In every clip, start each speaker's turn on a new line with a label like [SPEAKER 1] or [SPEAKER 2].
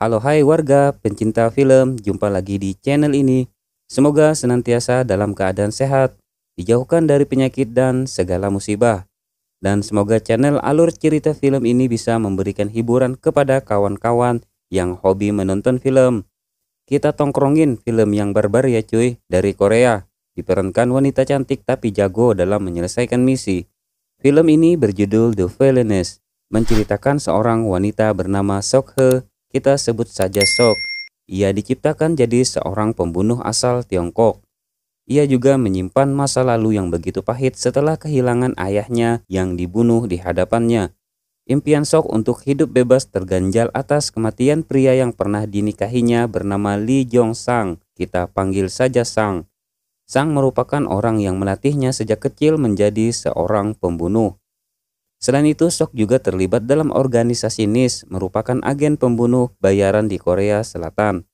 [SPEAKER 1] Halo hai warga pencinta film, jumpa lagi di channel ini. Semoga senantiasa dalam keadaan sehat, dijauhkan dari penyakit dan segala musibah. Dan semoga channel alur cerita film ini bisa memberikan hiburan kepada kawan-kawan yang hobi menonton film. Kita tongkrongin film yang barbar ya cuy dari Korea. Diperankan wanita cantik tapi jago dalam menyelesaikan misi. Film ini berjudul The Villainess, menceritakan seorang wanita bernama Sok He kita sebut saja Sok. Ia diciptakan jadi seorang pembunuh asal Tiongkok. Ia juga menyimpan masa lalu yang begitu pahit setelah kehilangan ayahnya yang dibunuh di hadapannya. Impian Sok untuk hidup bebas terganjal atas kematian pria yang pernah dinikahinya bernama Li Jong Sang. Kita panggil saja Sang. Sang merupakan orang yang melatihnya sejak kecil menjadi seorang pembunuh. Selain itu, Sok juga terlibat dalam organisasi NIS, merupakan agen pembunuh bayaran di Korea Selatan.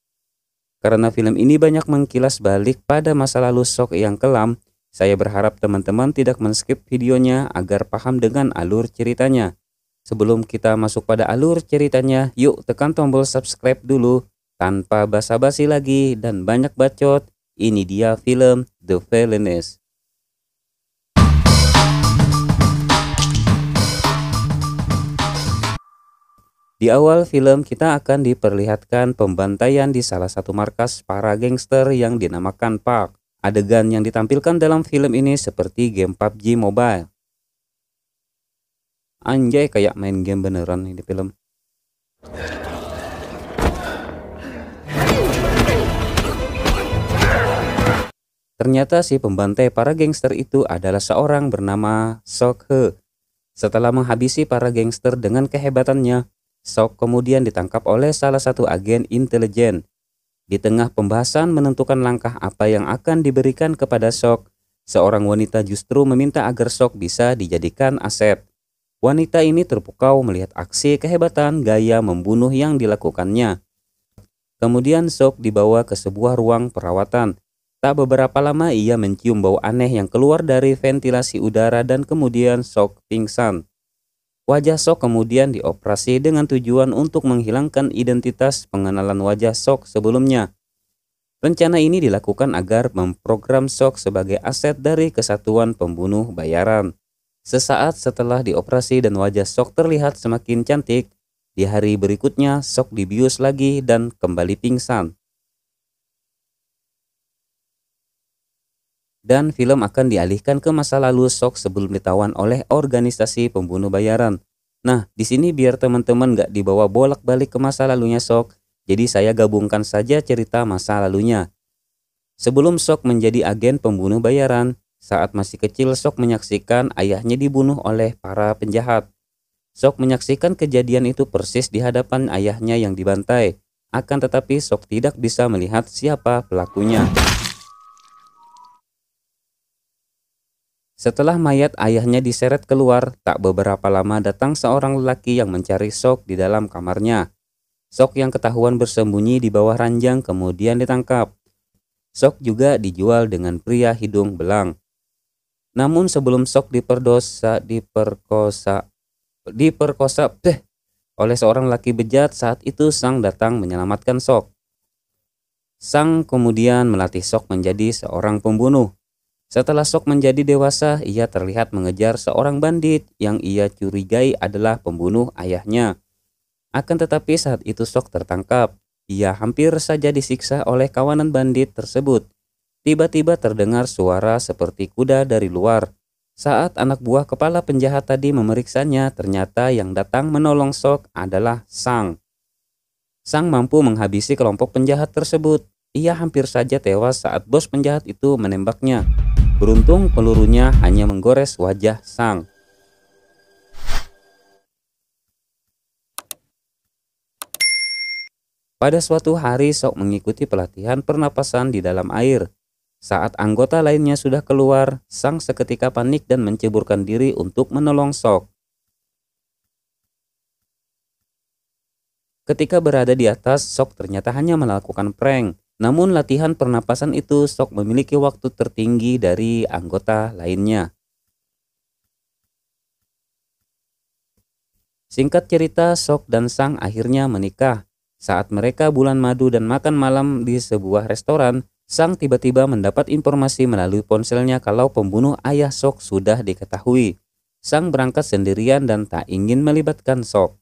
[SPEAKER 1] Karena film ini banyak mengkilas balik pada masa lalu Sok yang kelam, saya berharap teman-teman tidak men-skip videonya agar paham dengan alur ceritanya. Sebelum kita masuk pada alur ceritanya, yuk tekan tombol subscribe dulu. Tanpa basa-basi lagi dan banyak bacot, ini dia film The Villainess. Di awal film kita akan diperlihatkan pembantaian di salah satu markas para gangster yang dinamakan Park. Adegan yang ditampilkan dalam film ini seperti game PUBG Mobile. Anjay kayak main game beneran ini film. Ternyata si pembantai para gangster itu adalah seorang bernama Sok He. Setelah menghabisi para gangster dengan kehebatannya, Sok kemudian ditangkap oleh salah satu agen intelijen. Di tengah pembahasan menentukan langkah apa yang akan diberikan kepada Sok, seorang wanita justru meminta agar Sok bisa dijadikan aset. Wanita ini terpukau melihat aksi kehebatan gaya membunuh yang dilakukannya. Kemudian Sok dibawa ke sebuah ruang perawatan. Tak beberapa lama ia mencium bau aneh yang keluar dari ventilasi udara dan kemudian Sok pingsan. Wajah Sok kemudian dioperasi dengan tujuan untuk menghilangkan identitas pengenalan wajah Sok sebelumnya. Rencana ini dilakukan agar memprogram Sok sebagai aset dari kesatuan pembunuh bayaran. Sesaat setelah dioperasi dan wajah Sok terlihat semakin cantik, di hari berikutnya Sok dibius lagi dan kembali pingsan. dan film akan dialihkan ke masa lalu Sok sebelum ditawan oleh organisasi pembunuh bayaran. Nah, di sini biar teman-teman gak dibawa bolak-balik ke masa lalunya Sok, jadi saya gabungkan saja cerita masa lalunya. Sebelum Sok menjadi agen pembunuh bayaran, saat masih kecil Sok menyaksikan ayahnya dibunuh oleh para penjahat. Sok menyaksikan kejadian itu persis di hadapan ayahnya yang dibantai. Akan tetapi Sok tidak bisa melihat siapa pelakunya. Setelah mayat ayahnya diseret keluar, tak beberapa lama datang seorang lelaki yang mencari Sok di dalam kamarnya. Sok yang ketahuan bersembunyi di bawah ranjang kemudian ditangkap. Sok juga dijual dengan pria hidung belang. Namun sebelum Sok diperdosa, diperkosa, diperkosa deh, oleh seorang laki bejat saat itu Sang datang menyelamatkan Sok. Sang kemudian melatih Sok menjadi seorang pembunuh. Setelah Sok menjadi dewasa, ia terlihat mengejar seorang bandit yang ia curigai adalah pembunuh ayahnya. Akan tetapi saat itu Sok tertangkap. Ia hampir saja disiksa oleh kawanan bandit tersebut. Tiba-tiba terdengar suara seperti kuda dari luar. Saat anak buah kepala penjahat tadi memeriksanya, ternyata yang datang menolong Sok adalah Sang. Sang mampu menghabisi kelompok penjahat tersebut. Ia hampir saja tewas saat bos penjahat itu menembaknya. Beruntung pelurunya hanya menggores wajah Sang. Pada suatu hari Sok mengikuti pelatihan pernapasan di dalam air. Saat anggota lainnya sudah keluar, Sang seketika panik dan menceburkan diri untuk menolong Sok. Ketika berada di atas, Sok ternyata hanya melakukan prank. Namun latihan pernapasan itu Sok memiliki waktu tertinggi dari anggota lainnya. Singkat cerita, Sok dan Sang akhirnya menikah. Saat mereka bulan madu dan makan malam di sebuah restoran, Sang tiba-tiba mendapat informasi melalui ponselnya kalau pembunuh ayah Sok sudah diketahui. Sang berangkat sendirian dan tak ingin melibatkan Sok.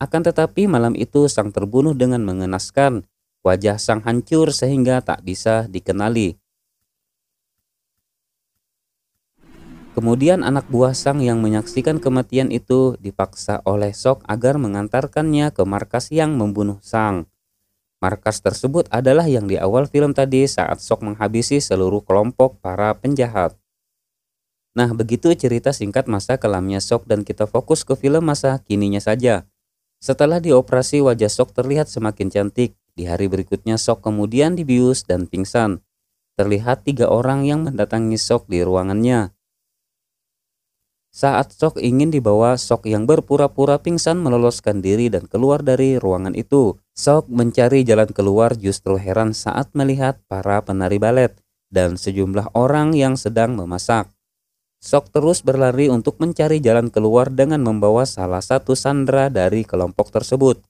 [SPEAKER 1] Akan tetapi malam itu Sang terbunuh dengan mengenaskan. Wajah sang hancur sehingga tak bisa dikenali. Kemudian anak buah sang yang menyaksikan kematian itu dipaksa oleh Sok agar mengantarkannya ke markas yang membunuh sang. Markas tersebut adalah yang di awal film tadi saat Sok menghabisi seluruh kelompok para penjahat. Nah, begitu cerita singkat masa kelamnya Sok dan kita fokus ke film masa kininya saja. Setelah dioperasi wajah Sok terlihat semakin cantik. Di hari berikutnya Sok kemudian dibius dan pingsan. Terlihat tiga orang yang mendatangi Sok di ruangannya. Saat Sok ingin dibawa, Sok yang berpura-pura pingsan meloloskan diri dan keluar dari ruangan itu. Sok mencari jalan keluar justru heran saat melihat para penari balet dan sejumlah orang yang sedang memasak. Sok terus berlari untuk mencari jalan keluar dengan membawa salah satu Sandra dari kelompok tersebut.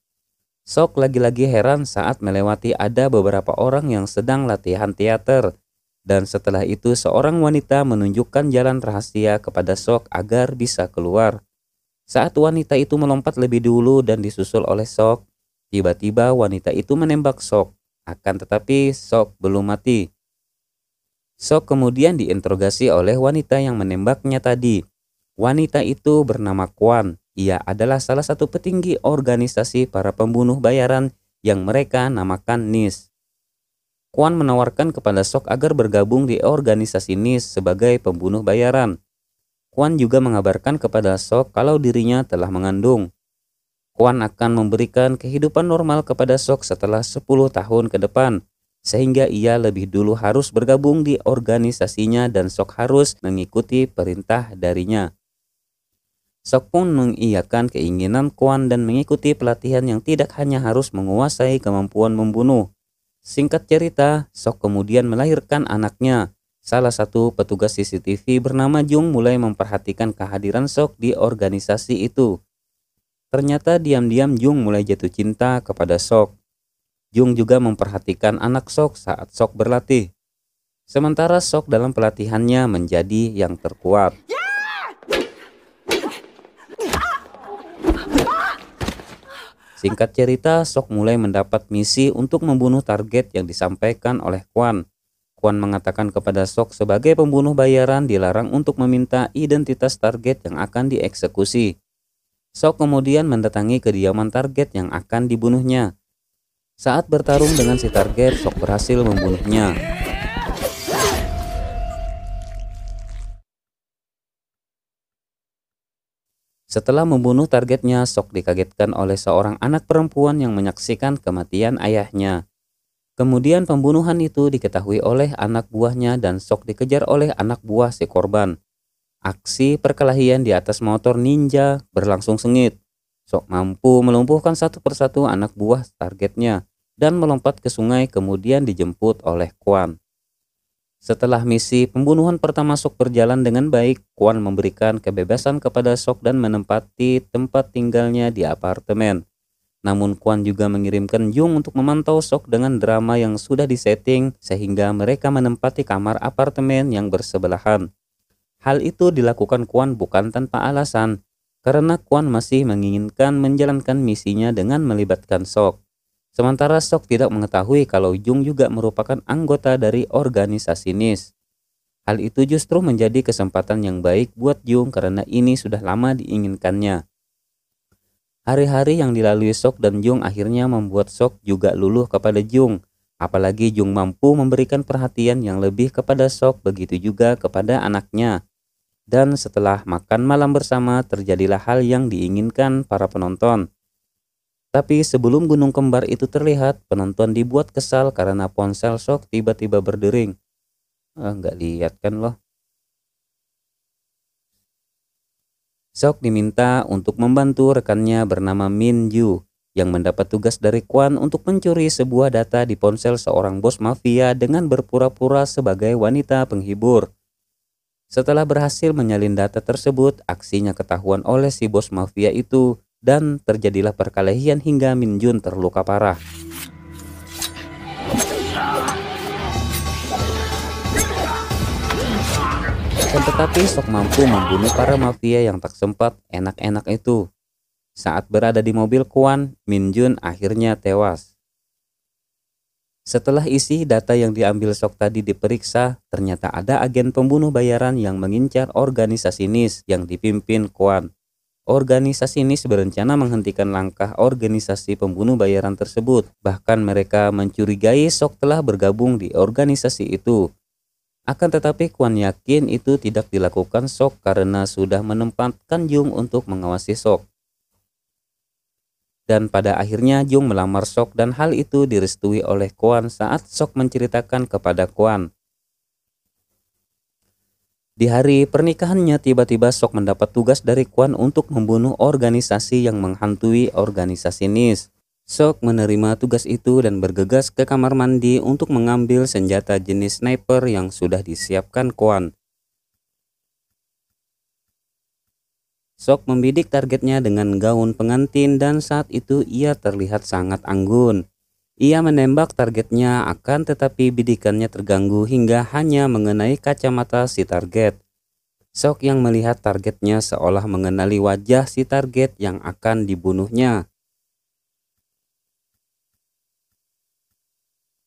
[SPEAKER 1] Sok lagi-lagi heran saat melewati ada beberapa orang yang sedang latihan teater. Dan setelah itu seorang wanita menunjukkan jalan rahasia kepada Sok agar bisa keluar. Saat wanita itu melompat lebih dulu dan disusul oleh Sok, tiba-tiba wanita itu menembak Sok. Akan tetapi Sok belum mati. Sok kemudian diinterogasi oleh wanita yang menembaknya tadi. Wanita itu bernama Kwan ia adalah salah satu petinggi organisasi para pembunuh bayaran yang mereka namakan NIS. Kwan menawarkan kepada Sok agar bergabung di organisasi NIS sebagai pembunuh bayaran. Kwan juga mengabarkan kepada Sok kalau dirinya telah mengandung. Kwan akan memberikan kehidupan normal kepada Sok setelah 10 tahun ke depan, sehingga ia lebih dulu harus bergabung di organisasinya dan Sok harus mengikuti perintah darinya. Sok pun mengiyakan keinginan Kwan dan mengikuti pelatihan yang tidak hanya harus menguasai kemampuan membunuh. Singkat cerita, Sok kemudian melahirkan anaknya. Salah satu petugas CCTV bernama Jung mulai memperhatikan kehadiran Sok di organisasi itu. Ternyata diam-diam Jung mulai jatuh cinta kepada Sok. Jung juga memperhatikan anak Sok saat Sok berlatih. Sementara Sok dalam pelatihannya menjadi yang terkuat. Singkat cerita, Sok mulai mendapat misi untuk membunuh target yang disampaikan oleh Kwan. Kwan mengatakan kepada Sok sebagai pembunuh bayaran dilarang untuk meminta identitas target yang akan dieksekusi. Sok kemudian mendatangi kediaman target yang akan dibunuhnya. Saat bertarung dengan si target, Sok berhasil membunuhnya. Setelah membunuh targetnya, Sok dikagetkan oleh seorang anak perempuan yang menyaksikan kematian ayahnya. Kemudian pembunuhan itu diketahui oleh anak buahnya dan Sok dikejar oleh anak buah si korban. Aksi perkelahian di atas motor ninja berlangsung sengit. Sok mampu melumpuhkan satu persatu anak buah targetnya dan melompat ke sungai kemudian dijemput oleh Kwan. Setelah misi pembunuhan pertama Sok berjalan dengan baik, Kwan memberikan kebebasan kepada Sok dan menempati tempat tinggalnya di apartemen. Namun Kwan juga mengirimkan Jung untuk memantau Sok dengan drama yang sudah disetting sehingga mereka menempati kamar apartemen yang bersebelahan. Hal itu dilakukan Kwan bukan tanpa alasan, karena Kwan masih menginginkan menjalankan misinya dengan melibatkan Sok. Sementara Sok tidak mengetahui kalau Jung juga merupakan anggota dari organisasi NIS. Hal itu justru menjadi kesempatan yang baik buat Jung karena ini sudah lama diinginkannya. Hari-hari yang dilalui Sok dan Jung akhirnya membuat Sok juga luluh kepada Jung. Apalagi Jung mampu memberikan perhatian yang lebih kepada Sok, begitu juga kepada anaknya. Dan setelah makan malam bersama, terjadilah hal yang diinginkan para penonton tapi sebelum gunung kembar itu terlihat, penonton dibuat kesal karena ponsel sok tiba-tiba berdering. Ah, nggak lihat kan loh. Sok diminta untuk membantu rekannya bernama Min Yu yang mendapat tugas dari Kwan untuk mencuri sebuah data di ponsel seorang bos mafia dengan berpura-pura sebagai wanita penghibur. Setelah berhasil menyalin data tersebut, aksinya ketahuan oleh si bos mafia itu dan terjadilah perkelahian hingga Minjun terluka parah. Akan tetapi Sok mampu membunuh para mafia yang tak sempat enak-enak itu. Saat berada di mobil Kwan, Minjun akhirnya tewas. Setelah isi data yang diambil Sok tadi diperiksa, ternyata ada agen pembunuh bayaran yang mengincar organisasi NIS yang dipimpin Kwan. Organisasi ini berencana menghentikan langkah organisasi pembunuh bayaran tersebut. Bahkan mereka mencurigai Sok telah bergabung di organisasi itu. Akan tetapi Kwan yakin itu tidak dilakukan Sok karena sudah menempatkan Jung untuk mengawasi Sok. Dan pada akhirnya Jung melamar Sok dan hal itu direstui oleh Kwan saat Sok menceritakan kepada Kwan di hari pernikahannya tiba-tiba Sok mendapat tugas dari Kwan untuk membunuh organisasi yang menghantui organisasi NIS. Sok menerima tugas itu dan bergegas ke kamar mandi untuk mengambil senjata jenis sniper yang sudah disiapkan Kwan. Sok membidik targetnya dengan gaun pengantin dan saat itu ia terlihat sangat anggun. Ia menembak targetnya akan tetapi bidikannya terganggu hingga hanya mengenai kacamata si target. Sok yang melihat targetnya seolah mengenali wajah si target yang akan dibunuhnya.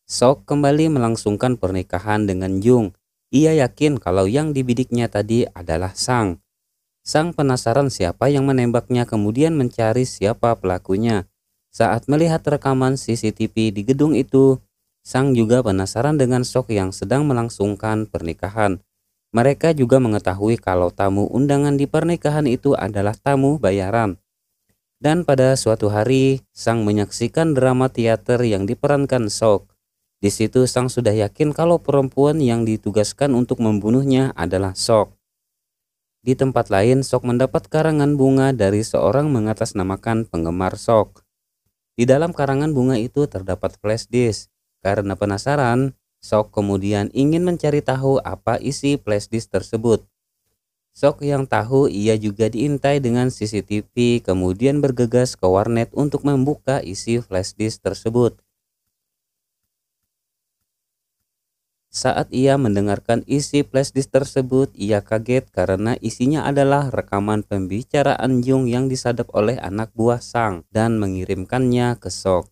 [SPEAKER 1] Sok kembali melangsungkan pernikahan dengan Jung. Ia yakin kalau yang dibidiknya tadi adalah Sang. Sang penasaran siapa yang menembaknya kemudian mencari siapa pelakunya. Saat melihat rekaman CCTV di gedung itu, Sang juga penasaran dengan Sok yang sedang melangsungkan pernikahan. Mereka juga mengetahui kalau tamu undangan di pernikahan itu adalah tamu bayaran. Dan pada suatu hari, Sang menyaksikan drama teater yang diperankan Sok. Di situ Sang sudah yakin kalau perempuan yang ditugaskan untuk membunuhnya adalah Sok. Di tempat lain, Sok mendapat karangan bunga dari seorang mengatasnamakan penggemar Sok. Di dalam karangan bunga itu terdapat flash disk. Karena penasaran, Sok kemudian ingin mencari tahu apa isi flash disk tersebut. Sok yang tahu ia juga diintai dengan CCTV kemudian bergegas ke warnet untuk membuka isi flash disk tersebut. Saat ia mendengarkan isi flashdisk tersebut, ia kaget karena isinya adalah rekaman pembicaraan Jung yang disadap oleh anak buah Sang dan mengirimkannya ke Sok.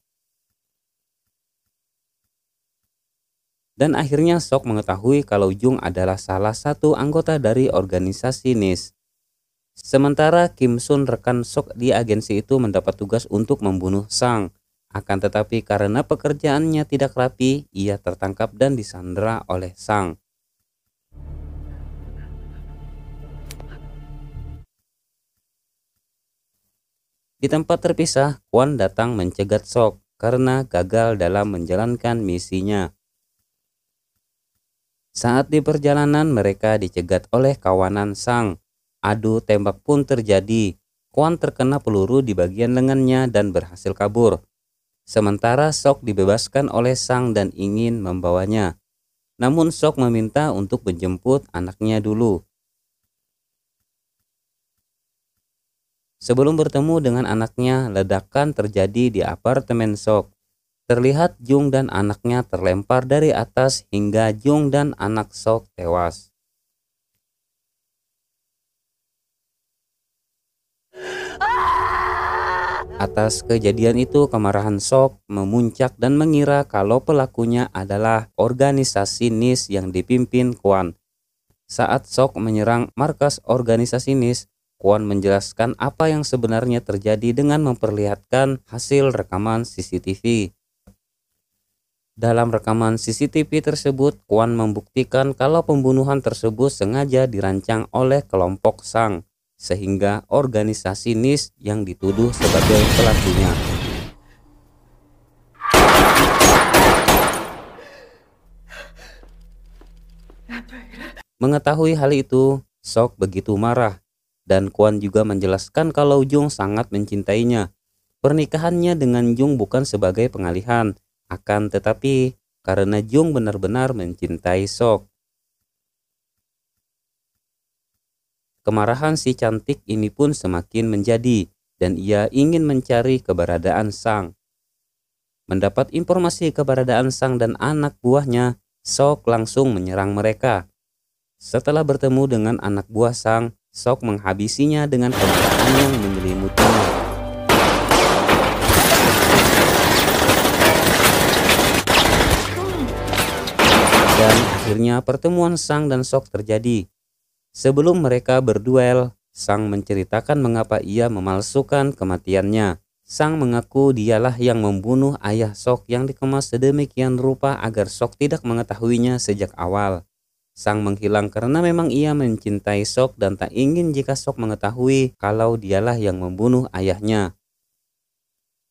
[SPEAKER 1] Dan akhirnya Sok mengetahui kalau Jung adalah salah satu anggota dari organisasi NIS. Sementara Kim Sun rekan Sok di agensi itu mendapat tugas untuk membunuh Sang akan tetapi karena pekerjaannya tidak rapi, ia tertangkap dan disandra oleh Sang. Di tempat terpisah, Kwan datang mencegat Sok karena gagal dalam menjalankan misinya. Saat di perjalanan mereka dicegat oleh kawanan Sang. Adu tembak pun terjadi. Kwan terkena peluru di bagian lengannya dan berhasil kabur. Sementara Sok dibebaskan oleh Sang dan ingin membawanya. Namun Sok meminta untuk menjemput anaknya dulu. Sebelum bertemu dengan anaknya, ledakan terjadi di apartemen Sok. Terlihat Jung dan anaknya terlempar dari atas hingga Jung dan anak Sok tewas. Atas kejadian itu, kemarahan Sok memuncak dan mengira kalau pelakunya adalah organisasi NIS yang dipimpin Kwan. Saat Sok menyerang markas organisasi NIS, Kwan menjelaskan apa yang sebenarnya terjadi dengan memperlihatkan hasil rekaman CCTV. Dalam rekaman CCTV tersebut, Kwan membuktikan kalau pembunuhan tersebut sengaja dirancang oleh kelompok Sang sehingga organisasi NIS yang dituduh sebagai pelakunya. Mengetahui hal itu, Sok begitu marah dan Kwan juga menjelaskan kalau Jung sangat mencintainya. Pernikahannya dengan Jung bukan sebagai pengalihan, akan tetapi karena Jung benar-benar mencintai Sok. Kemarahan si cantik ini pun semakin menjadi dan ia ingin mencari keberadaan Sang. Mendapat informasi keberadaan Sang dan anak buahnya, Sok langsung menyerang mereka. Setelah bertemu dengan anak buah Sang, Sok menghabisinya dengan kemarahan yang menyelimutinya. Dan akhirnya pertemuan Sang dan Sok terjadi Sebelum mereka berduel, Sang menceritakan mengapa ia memalsukan kematiannya. Sang mengaku dialah yang membunuh ayah Sok yang dikemas sedemikian rupa agar Sok tidak mengetahuinya sejak awal. Sang menghilang karena memang ia mencintai Sok dan tak ingin jika Sok mengetahui kalau dialah yang membunuh ayahnya.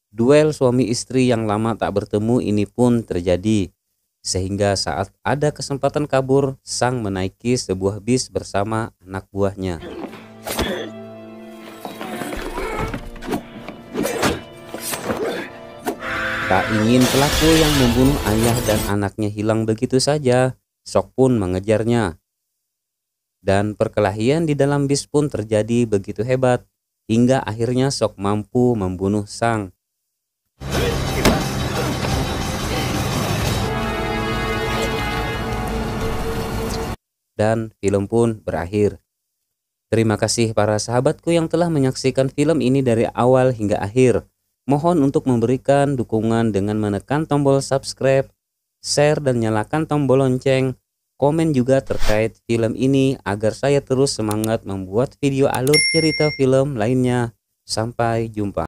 [SPEAKER 1] Duel suami istri yang lama tak bertemu ini pun terjadi sehingga saat ada kesempatan kabur, Sang menaiki sebuah bis bersama anak buahnya. Tak ingin pelaku yang membunuh ayah dan anaknya hilang begitu saja, Sok pun mengejarnya. Dan perkelahian di dalam bis pun terjadi begitu hebat, hingga akhirnya Sok mampu membunuh Sang. dan film pun berakhir. Terima kasih para sahabatku yang telah menyaksikan film ini dari awal hingga akhir. Mohon untuk memberikan dukungan dengan menekan tombol subscribe, share dan nyalakan tombol lonceng. Komen juga terkait film ini agar saya terus semangat membuat video alur cerita film lainnya. Sampai jumpa.